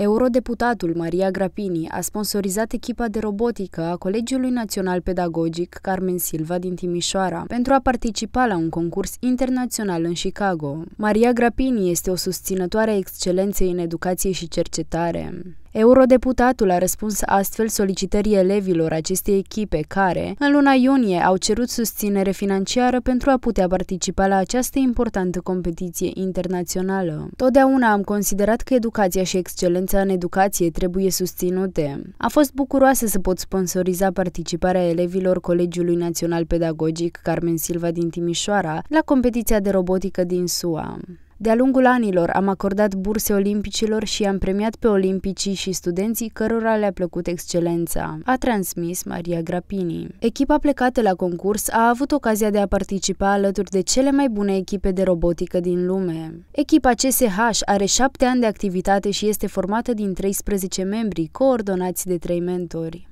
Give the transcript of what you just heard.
Eurodeputatul Maria Grapini a sponsorizat echipa de robotică a Colegiului Național Pedagogic Carmen Silva din Timișoara pentru a participa la un concurs internațional în Chicago. Maria Grapini este o susținătoare a excelenței în educație și cercetare. Eurodeputatul a răspuns astfel solicitării elevilor acestei echipe care, în luna iunie, au cerut susținere financiară pentru a putea participa la această importantă competiție internațională. Totdeauna am considerat că educația și excelența în educație trebuie susținute. A fost bucuroasă să pot sponsoriza participarea elevilor Colegiului Național Pedagogic Carmen Silva din Timișoara la competiția de robotică din SUA. De-a lungul anilor am acordat burse olimpicilor și am premiat pe olimpicii și studenții cărora le-a plăcut excelența, a transmis Maria Grapini. Echipa plecată la concurs a avut ocazia de a participa alături de cele mai bune echipe de robotică din lume. Echipa CSH are șapte ani de activitate și este formată din 13 membri, coordonați de trei mentori.